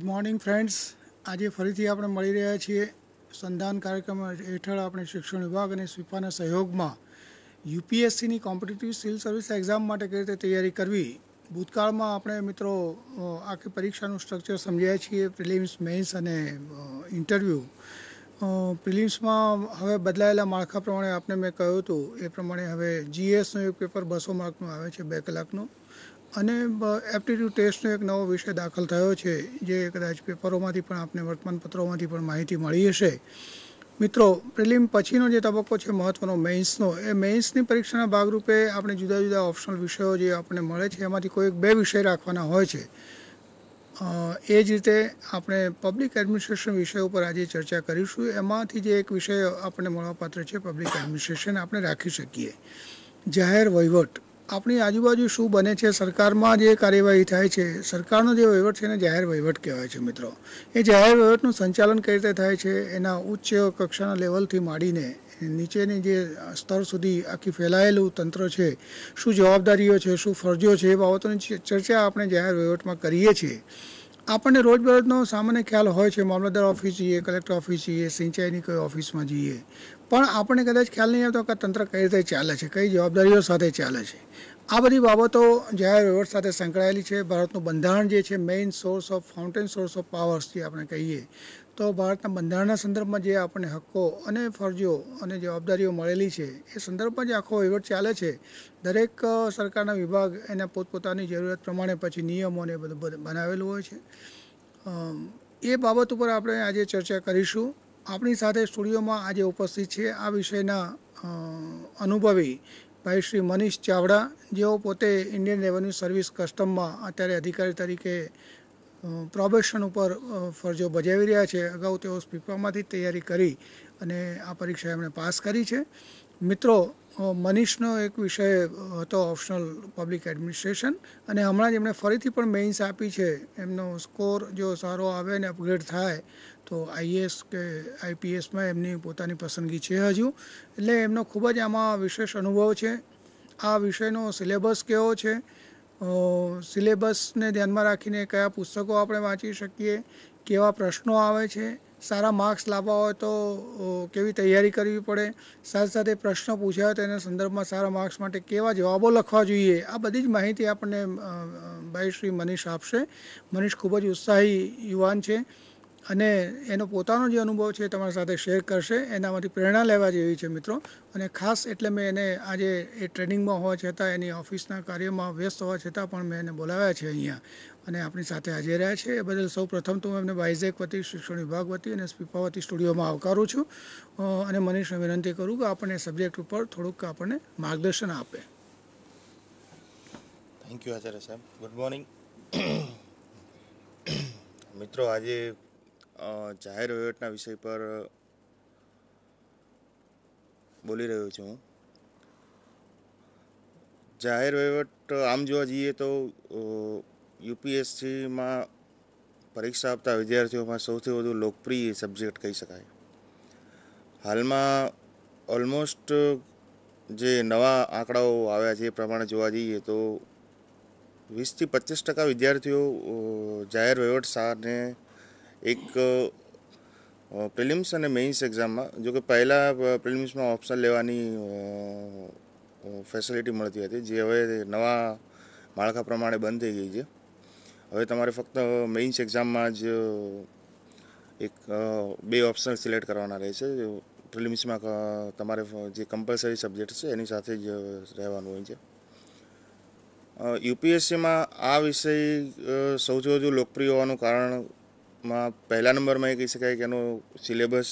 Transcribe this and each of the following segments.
good morning friends આજે ફરીથી આપણે મળી રહ્યા છીએ સંધાન કાર્યક્રમ હેઠળ આપણે શિક્ષણ વિભાગ અને સ્વીપાના સહયોગમાં યુપીએસસીની કોમ્પિટિટિવ સિવિલ સર્વિસ એક્ઝામ માટે કઈ રીતે તૈયારી કરવી ભૂતકાળમાં આપણે મિત્રો આખી પરીક્ષાનું સ્ટ્રક્ચર સમજ્યા છીએ પ્રિલિમ્સ મેન્સ અને ઇન્ટરવ્યૂ પ્રિલિમ્સમાં હવે બદલાયેલા માળખા પ્રમાણે આપને મેં કહ્યું હતું એ પ્રમાણે હવે જીએસનું એક પેપર બસો માર્કનું આવે છે બે કલાકનું અને એપ્ટિટ્યૂડ ટેસ્ટનો એક નવો વિષય દાખલ થયો છે જે કદાચ પેપરોમાંથી પણ આપને વર્તમાનપત્રોમાંથી પણ માહિતી મળી હશે મિત્રો પ્રિલિમ પછીનો જે તબક્કો છે મહત્ત્વનો મેઇન્સનો એ મેઇન્સની પરીક્ષાના ભાગરૂપે આપણે જુદા જુદા ઓપ્શનલ વિષયો જે આપણને મળે છે એમાંથી કોઈક બે વિષય રાખવાના હોય છે એ જ રીતે આપણે પબ્લિક એડમિનિસ્ટ્રેશન વિષય ઉપર આજે ચર્ચા કરીશું એમાંથી જે એક વિષય આપણને મળવાપાત્ર છે પબ્લિક એડમિનિસ્ટ્રેશન આપણે રાખી શકીએ જાહેર વહીવટ આપણી આજુબાજુ શું બને છે સરકારમાં જે કાર્યવાહી થાય છે સરકારનો જે વહીવટ છે એને જાહેર વહીવટ કહેવાય છે મિત્રો એ જાહેર વહીવટનું સંચાલન કઈ રીતે થાય છે એના ઉચ્ચ કક્ષાના લેવલથી માંડીને નીચેની જે સ્તર સુધી આખી ફેલાયેલું તંત્ર છે શું જવાબદારીઓ છે શું ફરજો છે એ બાબતોની ચર્ચા આપણે જાહેર વહીવટમાં કરીએ છીએ આપણને રોજબરોજનો સામાન્ય ખ્યાલ હોય છે મામલતદાર ઓફિસ જઈએ કલેક્ટર ઓફિસ જઈએ સિંચાઈની કોઈ ઓફિસમાં જઈએ પણ આપણને કદાચ ખ્યાલ નહીં આવતો કે તંત્ર કઈ રીતે ચાલે છે કઈ જવાબદારીઓ સાથે ચાલે છે આ બધી બાબતો જાહેર વહીવટ સાથે સંકળાયેલી છે ભારતનું બંધારણ જે છે main source of fountain source of powers જે આપણે કહીએ તો ભારતના બંધારણના સંદર્ભમાં જે આપણને હક્કો અને ફરજો અને જવાબદારીઓ મળેલી છે એ સંદર્ભમાં જે આખો વહીવટ ચાલે છે દરેક સરકારના વિભાગ એના પોતપોતાની જરૂરિયાત પ્રમાણે પછી નિયમોને બધું બનાવેલું હોય છે એ બાબત ઉપર આપણે આજે ચર્ચા કરીશું આપણી સાથે સ્ટુડિયોમાં આજે ઉપસ્થિત છે આ વિષયના અનુભવી ભાઈ શ્રી મનીષ ચાવડા જેઓ પોતે ઇન્ડિયન રેવન્યુ સર્વિસ કસ્ટમમાં અત્યારે અધિકારી તરીકે પ્રોબેશન ઉપર ફરજો બજાવી રહ્યા છે અગાઉ તેઓ સ્પીપામાંથી તૈયારી કરી અને આ પરીક્ષા એમણે પાસ કરી છે મિત્રો મનીષનો એક વિષય હતો ઓપ્શનલ પબ્લિક એડમિનિસ્ટ્રેશન અને હમણાં જ એમણે ફરીથી પણ મેઇન્સ આપી છે એમનો સ્કોર જો સારો આવે ને અપગ્રેડ થાય તો આઈએસ કે આઈપીએસમાં એમની પોતાની પસંદગી છે હજુ એટલે એમનો ખૂબ જ આમાં વિશેષ અનુભવ છે આ વિષયનો સિલેબસ કેવો છે સિલેબસને ધ્યાનમાં રાખીને કયા પુસ્તકો આપણે વાંચી શકીએ કેવા પ્રશ્નો આવે છે સારા માર્ક્સ લાવવા હોય તો કેવી તૈયારી કરવી પડે સાથે સાથે પ્રશ્નો તો એના સંદર્ભમાં સારા માર્ક્સ માટે કેવા જવાબો લખવા જોઈએ આ બધી જ માહિતી આપણને ભાઈ શ્રી મનીષ આપશે મનીષ ખૂબ જ ઉત્સાહી યુવાન છે અને એનો પોતાનો જે અનુભવ છે તમારી સાથે શેર કરશે એનામાંથી પ્રેરણા લેવા જેવી છે મિત્રો અને ખાસ એટલે મેં એને આજે એ ટ્રેનિંગમાં હોવા છતાં એની ઓફિસના કાર્યમાં વ્યસ્ત હોવા છતાં પણ મેં એને બોલાવ્યા છે અહીંયા અને આપણી સાથે હાજર રહ્યા છે એ બદલ સૌ પ્રથમ તો હું એમને બાઇઝેક વતી શિક્ષણ વિભાગ વતી અને સ્પીપા સ્ટુડિયોમાં આવકારું છું અને મનીષને વિનંતી કરું કે આપણને સબ્જેક્ટ ઉપર થોડુંક આપણને માર્ગદર્શન આપે થેન્ક યુ આચાર્ય સાહેબ ગુડ મોર્નિંગ મિત્રો આજે જાહેર વહીવટના વિષય પર બોલી રહ્યો છું જાહેર વહીવટ આમ જોવા જઈએ તો યુપીએસસીમાં પરીક્ષા આપતા વિદ્યાર્થીઓમાં સૌથી વધુ લોકપ્રિય સબ્જેક્ટ કહી શકાય હાલમાં ઓલમોસ્ટ જે નવા આંકડાઓ આવ્યા છે એ પ્રમાણે જોવા જઈએ તો વીસથી પચીસ ટકા વિદ્યાર્થીઓ જાહેર વહીવટ શાહને એક પ્રિલિમ્સ અને મેઇન્સ એક્ઝામમાં જો કે પહેલાં પ્રિલિમ્સમાં ઓપ્શન લેવાની ફેસિલિટી મળતી હતી જે હવે નવા માળખા પ્રમાણે બંધ થઈ ગઈ છે હવે તમારે ફક્ત મેઇન્સ એક્ઝામમાં જ એક બે ઓપ્શન સિલેક્ટ કરવાના રહે છે પ્રિલિમ્સમાં તમારે જે કમ્પલસરી સબ્જેક્ટ છે એની સાથે જ રહેવાનું હોય છે યુપીએસસીમાં આ વિષય સૌથી વધુ લોકપ્રિય હોવાનું કારણ માં પહેલા નંબરમાં એ કહી શકાય કે એનો સિલેબસ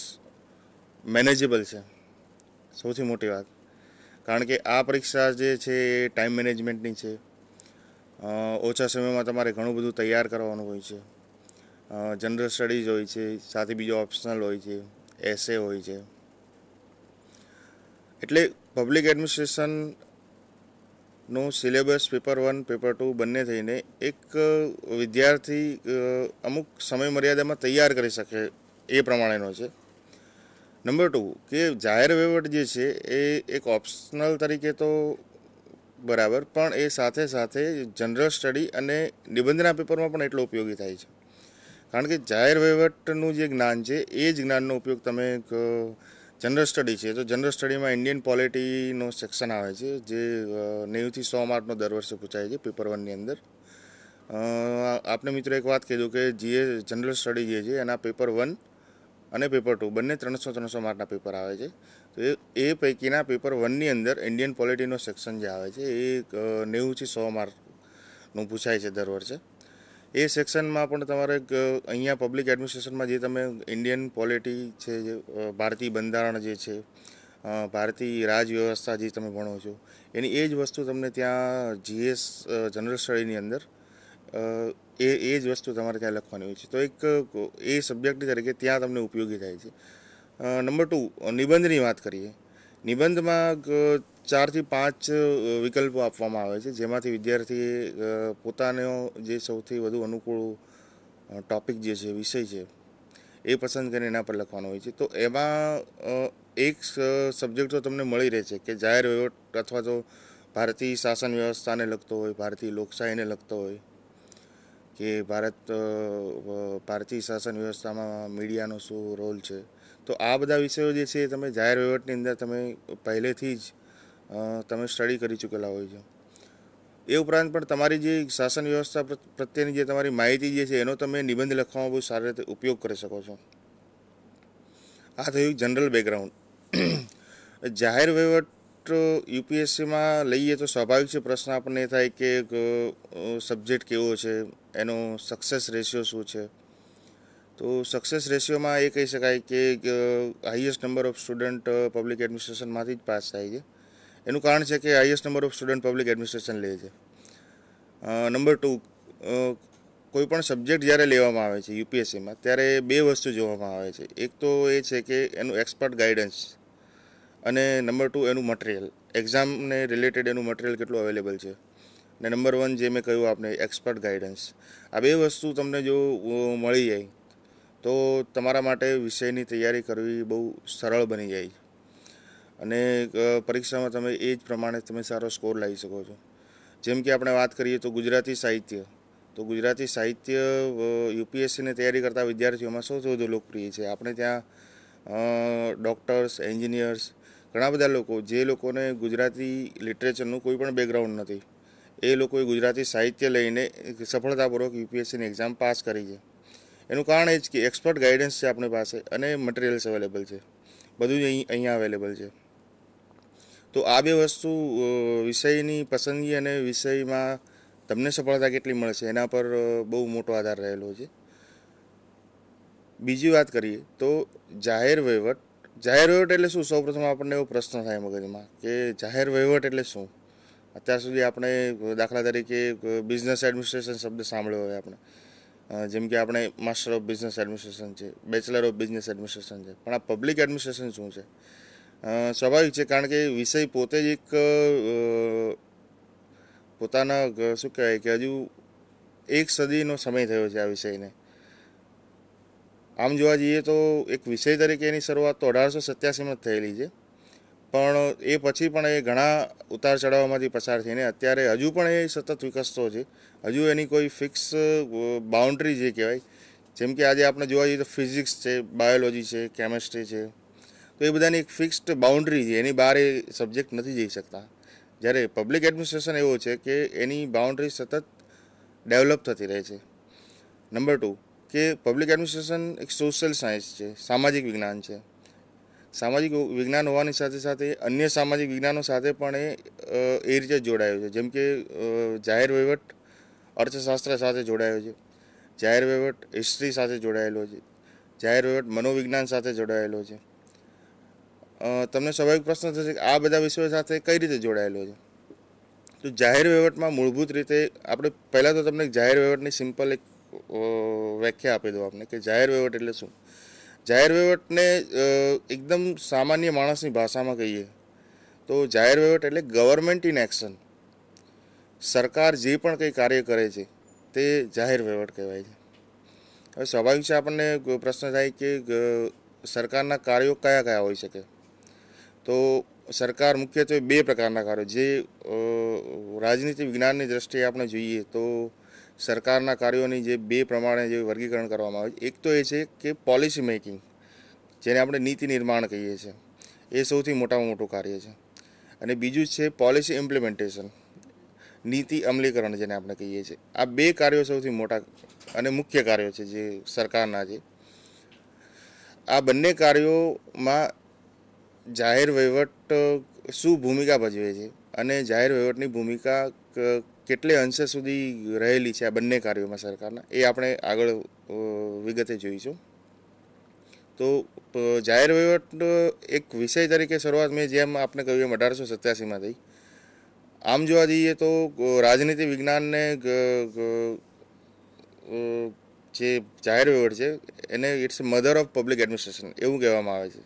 મેનેજેબલ છે સૌથી મોટી વાત કારણ કે આ પરીક્ષા જે છે એ ટાઈમ મેનેજમેન્ટની છે ઓછા સમયમાં તમારે ઘણું બધું તૈયાર કરવાનું હોય છે જનરલ સ્ટડીઝ હોય છે સાથે બીજો ઓપ્શનલ હોય છે એસે હોય છે એટલે પબ્લિક એડમિનિસ્ટ્રેશન નું syllabus paper one paper two બંને થઈને એક વિદ્યાર્થી અમુક સમય મર્યાદામાં તૈયાર કરી શકે એ પ્રમાણેનો છે નંબર ટુ કે જાહેર વહીવટ જે છે એ એક ઓપ્શનલ તરીકે તો બરાબર પણ એ સાથે સાથે જનરલ સ્ટડી અને નિબંધના પેપરમાં પણ એટલો ઉપયોગી થાય છે કારણ કે જાહેર વહીવટનું જે જ્ઞાન છે એ જ જ્ઞાનનો ઉપયોગ તમે જનરલ સ્ટડી છે તો જનરલ સ્ટડીમાં ઇન્ડિયન પોલિટીનો સેક્શન આવે છે જે નેવુંથી સો માર્કનો દર વર્ષે પૂછાય છે પેપર વનની અંદર આપણે મિત્રો એક વાત કીધું કે જે જનરલ સ્ટડી જે છે એના પેપર વન અને પેપર ટુ બંને ત્રણસો ત્રણસો માર્કના પેપર આવે છે તો એ એ પૈકીના પેપર વનની અંદર ઇન્ડિયન પોલિટીનો સેક્શન જે આવે છે એ નેવુંથી સો માર્કનું પૂછાય છે દર વર્ષે એ સેક્શનમાં પણ તમારે અહીંયા પબ્લિક એડમિનિસ્ટ્રેશનમાં જે તમે ઇન્ડિયન પોલિટી છે જે ભારતીય બંધારણ જે છે ભારતીય રાજવ્યવસ્થા જે તમે ભણો છો એની એ જ વસ્તુ તમને ત્યાં જીએસ જનરલ સ્ટડીની અંદર એ એ જ વસ્તુ તમારે ત્યાં લખવાની હોય છે તો એક એ સબ્જેક્ટ તરીકે ત્યાં તમને ઉપયોગી થાય છે નંબર ટુ નિબંધની વાત કરીએ નિબંધમાં ચારથી પાંચ વિકલ્પો આપવામાં આવે છે જેમાંથી વિદ્યાર્થી પોતાનો જે સૌથી વધુ અનુકૂળ ટોપિક જે છે વિષય છે એ પસંદ કરીને એના પર લખવાનો હોય છે તો એમાં એક સબ્જેક્ટ તો તમને મળી રહે છે કે જાહેર વહીવટ અથવા તો ભારતીય શાસન વ્યવસ્થાને લગતો હોય ભારતીય લોકશાહીને લગતો હોય કે ભારત ભારતીય શાસન વ્યવસ્થામાં મીડિયાનો શું રોલ છે તો આ બધા વિષયો જે છે તમે જાહેર વહીવટની અંદર તમે પહેલેથી જ તમે સ્ટડી કરી ચૂકેલા હોય છે એ ઉપરાંત પણ તમારી જે શાસન વ્યવસ્થા પ્રત્યેની જે તમારી માહિતી જે છે એનો તમે નિબંધ લખવામાં બહુ સારી રીતે ઉપયોગ કરી શકો છો આ થયું જનરલ બેકગ્રાઉન્ડ જાહેર વહીવટ યુપીએસસીમાં લઈએ તો સ્વાભાવિક છે પ્રશ્ન આપણને એ થાય કે સબ્જેક્ટ કેવો છે એનો સક્સેસ રેશિયો શું છે તો સક્સેસ રેશિયોમાં એ કહી શકાય કે highest number of student public એડમિનિસ્ટ્રેશનમાંથી જ પાસ થાય છે એનું કારણ છે કે highest number of student public administration લે છે નંબર ટુ કોઈપણ સબ્જેક્ટ જ્યારે લેવામાં આવે છે યુપીએસસીમાં ત્યારે બે વસ્તુ જોવામાં આવે છે એક તો એ છે કે એનું એક્સપર્ટ ગાઈડન્સ અને નંબર ટુ એનું મટિરિયલ એક્ઝામને રિલેટેડ એનું મટિરિયલ કેટલું અવેલેબલ છે ને નંબર વન જે મેં કહ્યું આપને એક્સપર્ટ ગાઈડન્સ આ બે વસ્તુ તમને જો મળી જાય તો તમારા માટે વિષયની તૈયારી કરવી બહુ સરળ બની જાય અને પરીક્ષામાં તમે એ જ પ્રમાણે તમે સારો સ્કોર લાવી શકો છો જેમ કે આપણે વાત કરીએ તો ગુજરાતી સાહિત્ય તો ગુજરાતી સાહિત્ય યુપીએસસીની તૈયારી કરતા વિદ્યાર્થીઓમાં સૌથી વધુ લોકપ્રિય છે આપણે ત્યાં ડૉક્ટર્સ એન્જિનિયર્સ ઘણા બધા લોકો જે લોકોને ગુજરાતી લિટરેચરનું કોઈ પણ બેકગ્રાઉન્ડ નથી એ લોકોએ ગુજરાતી સાહિત્ય લઈને સફળતાપૂર્વક યુપીએસસીની એક્ઝામ પાસ કરી છે એનું કારણ એ જ કે એક્સપર્ટ ગાઈડન્સ છે આપણી પાસે અને મટીરિયલ્સ અવેલેબલ છે બધું જ અહીં અહીંયા અવેલેબલ છે તો આ બે વસ્તુ વિષયની પસંદગી અને વિષયમાં તમને સફળતા કેટલી મળશે એના પર બહુ મોટો આધાર રહેલો છે બીજી વાત કરીએ તો જાહેર વહીવટ જાહેર વહીવટ એટલે શું સૌપ્રથમ આપણને એવો પ્રશ્ન થાય મગજમાં કે જાહેર વહીવટ એટલે શું અત્યાર સુધી આપણે દાખલા તરીકે બિઝનેસ એડમિનિસ્ટ્રેશન શબ્દ સાંભળ્યો હોય આપણે જેમ કે આપણે માસ્ટર ઓફ બિઝનેસ એડમિનિસ્ટ્રેશન છે બેચલર ઓફ બિઝનેસ એડમિનિસ્ટ્રેશન છે પણ આ પબ્લિક એડમિનિસ્ટ્રેશન શું છે સ્વાભાવિક છે કારણ કે વિષય પોતે જ એક પોતાના શું કહેવાય કે હજુ એક સદીનો સમય થયો છે આ વિષયને આમ જોવા જઈએ તો એક વિષય તરીકે એની શરૂઆત તો અઢારસો સત્યાસીમાં જ થયેલી છે પણ એ પછી પણ એ ઘણા ઉતાર ચઢાવમાંથી પસાર થઈને અત્યારે હજુ પણ એ સતત વિકસતો છે હજુ એની કોઈ ફિક્સ બાઉન્ડ્રી જે કહેવાય જેમ કે આજે આપણે જોવા જઈએ તો ફિઝિક્સ છે બાયોલોજી છે કેમેસ્ટ્રી છે તો એ બધાની એક ફિક્સ્ડ બાઉન્ડ્રી છે એની બહાર એ સબ્જેક્ટ નથી જઈ શકતા જ્યારે પબ્લિક એડમિનિસ્ટ્રેશન એવો છે કે એની બાઉન્ડ્રી સતત ડેવલપ થતી રહે છે નંબર ટુ કે પબ્લિક એડમિનિસ્ટ્રેશન એક સોશિયલ સાયન્સ છે સામાજિક વિજ્ઞાન છે સામાજિક વિજ્ઞાન હોવાની સાથે સાથે અન્ય સામાજિક વિજ્ઞાનો સાથે પણ એ રીતે જોડાયો છે જેમ કે જાહેર વહીવટ અર્થશાસ્ત્ર સાથે જોડાયો છે જાહેર વહીવટ હિસ્ટ્રી સાથે જોડાયેલો છે જાહેર વહીવટ મનોવિજ્ઞાન સાથે જોડાયેલો છે તમને સ્વાભાવિક પ્રશ્ન થશે કે આ બધા વિષયો સાથે કઈ રીતે જોડાયેલો છે તો જાહેર વહીવટમાં મૂળભૂત રીતે આપણે પહેલાં તો તમને જાહેર વહીવટની સિમ્પલ એક વ્યાખ્યા આપી દઉં આપને કે જાહેર વહીવટ એટલે શું જાહેર વહીવટને એકદમ સામાન્ય માણસની ભાષામાં કહીએ તો જાહેર વહીવટ એટલે ગવર્મેન્ટ ઇન એક્શન સરકાર જે પણ કંઈ કાર્ય કરે છે તે જાહેર વહીવટ કહેવાય છે હવે સ્વાભાવિક છે આપણને પ્રશ્ન થાય કે સરકારના કાર્યો કયા કયા હોઈ શકે તો સરકાર મુખ્યત્વે બે પ્રકારના કાર્યો જે રાજનીતિ વિજ્ઞાનની દ્રષ્ટિએ આપણે જોઈએ તો સરકારના કાર્યોની જે બે પ્રમાણે જે વર્ગીકરણ કરવામાં આવે છે એક તો એ છે કે પોલિસી મેકિંગ જેને આપણે નીતિ નિર્માણ કહીએ છીએ એ સૌથી મોટામાં મોટું કાર્ય છે અને બીજું છે પોલિસી ઇમ્પ્લિમેન્ટેશન નીતિ અમલીકરણ જેને આપણે કહીએ છીએ આ બે કાર્યો સૌથી મોટા અને મુખ્ય કાર્યો છે જે સરકારના જે આ બંને કાર્યોમાં જાહેર વહીવટ શું ભૂમિકા ભજવે છે અને જાહેર વહીવટની ભૂમિકા કેટલે અંશે સુધી રહેલી છે આ બંને કાર્યોમાં સરકારના એ આપણે આગળ વિગતે જોઈશું તો જાહેર વહીવટ એક વિષય તરીકે શરૂઆત મેં જેમ આપણે કહ્યું એમ અઢારસો સત્યાસીમાં થઈ આમ જોવા જઈએ તો રાજનીતિ વિજ્ઞાનને જે જાહેર વહીવટ છે એને it's mother of public administration એવું કહેવામાં આવે છે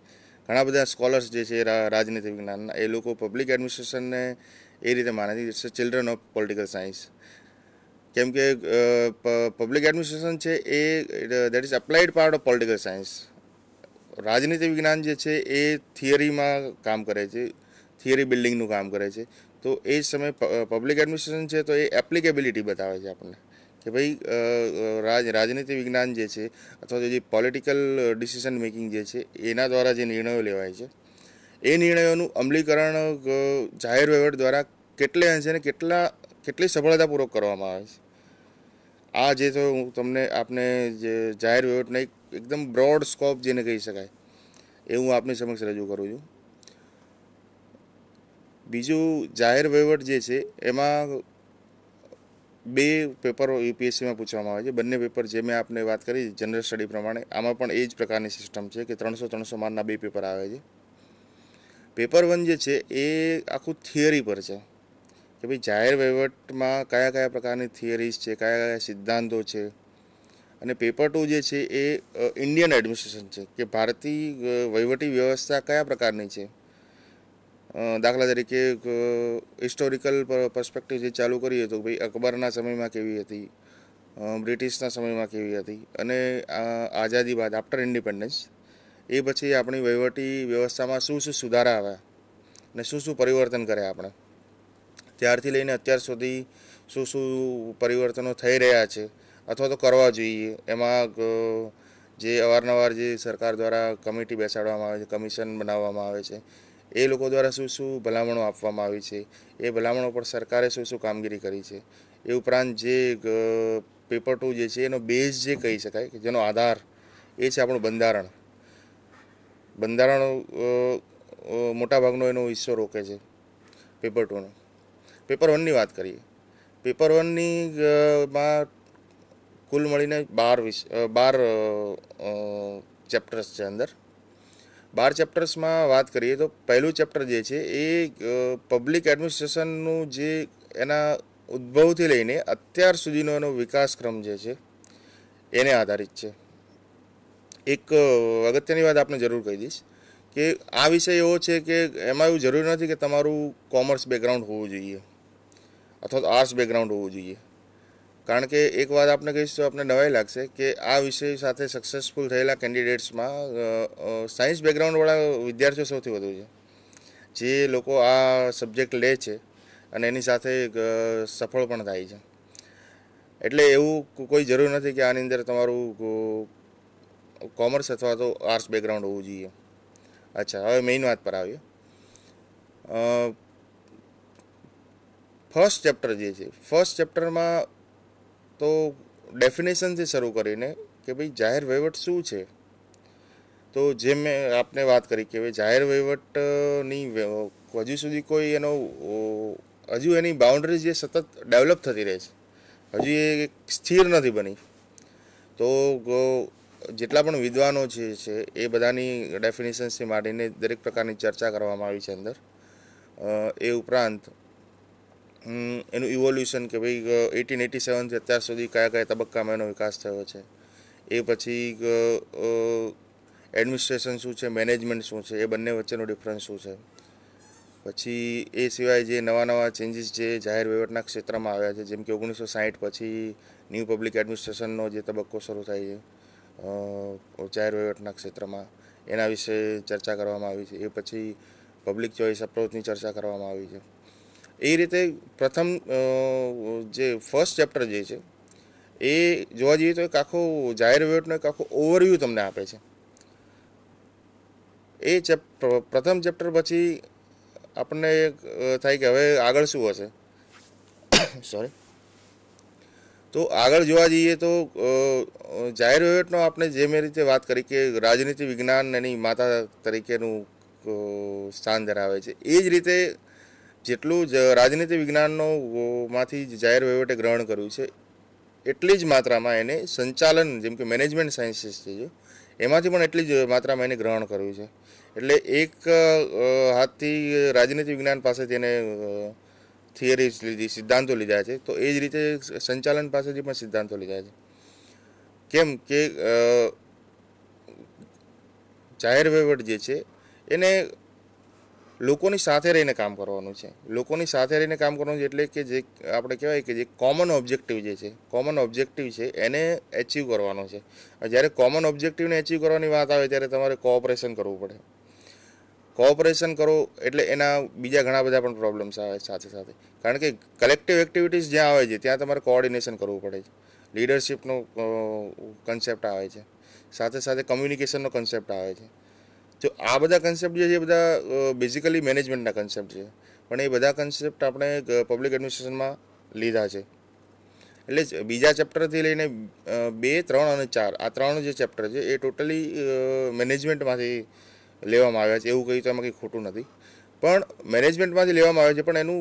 ઘણા બધા સ્કોલર્સ જે છે રાજનીતિ વિજ્ઞાનના એ લોકો પબ્લિક એડમિનિસ્ટ્રેશનને એ રીતે માને છે it's children of political science કેમ કે પબ્લિક એડમિનિસ્ટ્રેશન છે એ that is applied part of political science રાજનીતિ વિજ્ઞાન જે છે એ થિયરીમાં કામ કરે છે થિયરી બિલ્ડિંગનું કામ કરે છે તો એ સમયે પબ્લિક એડમિનિસ્ટ્રેશન છે તો એ એપ્લિકેબિલિટી બતાવે છે આપણને કે ભાઈ રાજ રાજનીતિ વિજ્ઞાન જે છે અથવા તો જે પોલિટિકલ ડિસિઝન મેકિંગ જે છે એના દ્વારા જે નિર્ણયો લેવાય છે એ નિર્ણયોનું અમલીકરણ જાહેર વહીવટ દ્વારા કેટલે અંશે અને કેટલા કેટલી સફળતાપૂર્વક કરવામાં આવે છે આ જે તો હું તમને આપને જે જાહેર વહીવટનો એક એકદમ બ્રોડ સ્કોપ જેને કહી શકાય એ હું આપની સમક્ષ રજૂ કરું છું બીજું જાહેર વહીવટ જે છે એમાં બે પેપરો યુપીએસસીમાં પૂછવામાં આવે છે બંને પેપર જે મેં આપને વાત કરી જનરલ સ્ટડી પ્રમાણે આમાં પણ એ જ પ્રકારની સિસ્ટમ છે કે ત્રણસો ત્રણસો માર્કના બે પેપર આવે છે પેપર વન જે છે એ આખું થિયરી પર છે કે ભાઈ જાહેર વહીવટમાં કયા કયા પ્રકારની થિયરીઝ છે કયા કયા સિદ્ધાંતો છે અને પેપર ટુ જે છે એ ઇન્ડિયન એડમિનિસ્ટ્રેશન છે કે ભારતીય વહીવટી વ્યવસ્થા કયા પ્રકારની છે દાખલા તરીકે હિસ્ટોરિકલ પર્સપેક્ટિવ જે ચાલુ કરીએ તો ભાઈ અકબરના સમયમાં કેવી હતી બ્રિટિશના સમયમાં કેવી હતી અને આઝાદી બાદ આફ્ટર ઇન્ડિપેન્ડન્સ એ પછી આપણી વહીવટી વ્યવસ્થામાં શું શું સુધારા આવ્યા અને શું શું પરિવર્તન કર્યા આપણે ત્યારથી લઈને અત્યાર સુધી શું શું પરિવર્તનો થઈ રહ્યા છે અથવા તો કરવા જોઈએ એમાં જે અવારનવાર જે સરકાર દ્વારા કમિટી બેસાડવામાં આવે છે કમિશન બનાવવામાં આવે છે એ લોકો દ્વારા શું શું ભલામણો આપવામાં આવી છે એ ભલામણો પર સરકારે શું શું કામગીરી કરી છે એ ઉપરાંત જે પેપર ટુ જે છે એનો બેઝ જે કહી શકાય કે જેનો આધાર એ છે આપણું બંધારણ બંધારણ મોટાભાગનો એનો હિસ્સો રોકે છે પેપર ટુનો પેપર વનની વાત કરીએ પેપર વનની માં કુલ મળીને બાર વિશ બાર ચેપ્ટર્સ છે અંદર બાર ચેપ્ટર્સમાં વાત કરીએ તો પહેલું ચેપ્ટર જે છે એ પબ્લિક એડમિનિસ્ટ્રેશનનું જે એના ઉદ્ભવથી લઈને અત્યાર સુધીનો એનો વિકાસક્રમ જે છે એને આધારિત છે એક અગત્યની વાત આપણે જરૂર કહી દઈશ કે આ વિષય એવો છે કે એમાં એવું જરૂરી નથી કે તમારું કોમર્સ બેકગ્રાઉન્ડ હોવું જોઈએ અથવા તો આર્ટ્સ બેકગ્રાઉન્ડ હોવું જોઈએ કારણ કે એક વાત આપને કહીશ તો આપણે નવાઈ લાગશે કે આ વિષય સાથે સક્સેસફુલ થયેલા કેન્ડિડેટ્સમાં સાયન્સ બેકગ્રાઉન્ડવાળા વિદ્યાર્થીઓ સૌથી વધુ છે જે લોકો આ સબ્જેક્ટ લે છે અને એની સાથે સફળ પણ થાય છે એટલે એવું કોઈ જરૂર નથી કે આની અંદર તમારું કોમર્સ અથવા તો આર્ટ્સ બેકગ્રાઉન્ડ હોવું જોઈએ અચ્છા હવે મેઇન વાત પર આવીએ ફર્સ્ટ ચેપ્ટર જે છે ફર્સ્ટ ચેપ્ટરમાં તો ડેફિનેશનથી શરૂ કરીને કે ભાઈ જાહેર વહીવટ શું છે તો જે મેં આપને વાત કરી કે ભાઈ જાહેર વહીવટની હજુ સુધી કોઈ એનો હજુ એની બાઉન્ડરી જે સતત ડેવલપ થતી રહે છે હજી એ સ્થિર નથી બની તો જેટલા પણ વિદ્વાનો જે છે એ બધાની ડેફિનેશન્સથી માંડીને દરેક પ્રકારની ચર્ચા કરવામાં આવી છે અંદર એ ઉપરાંત એનું ઇવોલ્યુશન કે ભાઈ એટીન એટી સેવનથી અત્યાર સુધી કયા કયા તબક્કામાં એનો વિકાસ થયો છે એ પછી એડમિનિસ્ટ્રેશન શું છે મેનેજમેન્ટ શું છે એ બંને વચ્ચેનો ડિફરન્સ શું છે પછી એ સિવાય જે નવા નવા ચેન્જીસ જે જાહેર વહીવટના ક્ષેત્રમાં આવ્યા છે જેમ કે ઓગણીસો સાહીઠ પછી ન્યૂ પબ્લિક એડમિનિસ્ટ્રેશનનો જે તબક્કો શરૂ થાય છે જાહેર વહીવટના ક્ષેત્રમાં એના વિશે ચર્ચા કરવામાં આવી છે એ પછી પબ્લિક ચોઇસ અપ્રોચની ચર્ચા કરવામાં આવી છે એ રીતે પ્રથમ જે ફર્સ્ટ ચેપ્ટર જે છે એ જોવા જઈએ તો એક આખો જાહેર વહીવટનો એક આખો ઓવરવ્યૂ તમને આપે છે એ ચેપ પ્રથમ ચેપ્ટર પછી આપણને થાય કે હવે આગળ શું હશે સોરી તો આગળ જોવા જઈએ તો જાહેર વહીવટનો આપણે જે મેં રીતે વાત કરી કે રાજનીતિ વિજ્ઞાન એની માતા તરીકેનું સ્થાન ધરાવે છે એ જ રીતે જેટલું જ રાજનીતિ વિજ્ઞાનનો માંથી જાહેર વહીવટે ગ્રહણ કર્યું છે એટલી જ માત્રામાં એને સંચાલન જેમ કે મેનેજમેન્ટ સાયન્સીસ છે એમાંથી પણ એટલી જ માત્રામાં એને ગ્રહણ કર્યું છે એટલે એક હાથથી રાજનીતિ વિજ્ઞાન પાસેથી એને થિયરીઝ લીધી સિદ્ધાંતો લીધા છે તો એ જ રીતે સંચાલન પાસેથી પણ સિદ્ધાંતો લીધા છે કેમ કે જાહેર વહીવટ જે છે એને લોકોની સાથે રહીને કામ કરવાનું છે લોકોની સાથે રહીને કામ કરવાનું છે એટલે કે જે આપણે કહેવાય કે જે કોમન ઓબ્જેક્ટિવ જે છે કોમન ઓબ્જેક્ટિવ છે એને એચીવ કરવાનો છે જ્યારે કોમન ઓબ્જેક્ટિવને એચીવ કરવાની વાત આવે ત્યારે તમારે કોઓપરેશન કરવું પડે કોઓપરેશન કરો એટલે એના બીજા ઘણા બધા પણ પ્રોબ્લેમ્સ આવે સાથે સાથે કારણ કે કલેક્ટિવ એક્ટિવિટીઝ જ્યાં આવે છે ત્યાં તમારે કોઓર્ડિનેશન કરવું પડે છે લીડરશીપનો કન્સેપ્ટ આવે છે સાથે સાથે કમ્યુનિકેશનનો કન્સેપ્ટ આવે છે તો આ બધા કન્સેપ્ટ જે છે એ બધા બેઝિકલી મેનેજમેન્ટના કન્સેપ્ટ છે પણ એ બધા કન્સેપ્ટ આપણે પબ્લિક એડમિનિસ્ટ્રેશનમાં લીધા છે એટલે બીજા ચેપ્ટરથી લઈને બે ત્રણ અને ચાર આ ત્રણ જે ચેપ્ટર છે એ ટોટલી મેનેજમેન્ટમાંથી લેવામાં આવ્યા છે એવું કહ્યું તો એમાં કંઈ ખોટું નથી પણ મેનેજમેન્ટમાંથી લેવામાં આવે છે પણ એનું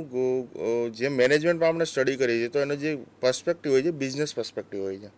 જે મેનેજમેન્ટમાં આપણે સ્ટડી કરીએ છીએ તો એનો જે પર્સપેક્ટિવ હોય છે બિઝનેસ પર્સપેક્ટિવ હોય છે